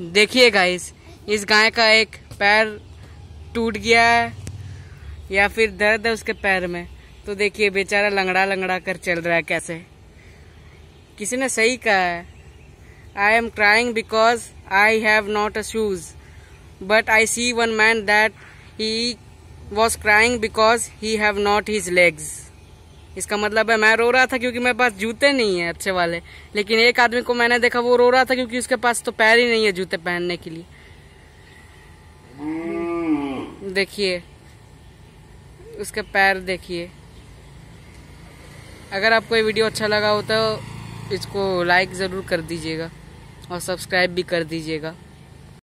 देखिए गाइस इस गाय का एक पैर टूट गया है या फिर दर्द है उसके पैर में तो देखिए बेचारा लंगड़ा लंगड़ा कर चल रहा है कैसे किसी ने सही कहा है I am crying because I have not a shoes but I see one man that he was crying because he have not his legs इसका मतलब है मैं रो रहा था क्योंकि मेरे पास जूते नहीं है अच्छे वाले लेकिन एक आदमी को मैंने देखा वो रो रहा था क्योंकि उसके पास तो पैर ही नहीं है जूते पहनने के लिए देखिए उसके पैर देखिए अगर आपको ये वीडियो अच्छा लगा हो तो इसको लाइक ज़रूर कर दीजिएगा और सब्सक्राइब भी कर दीजिएगा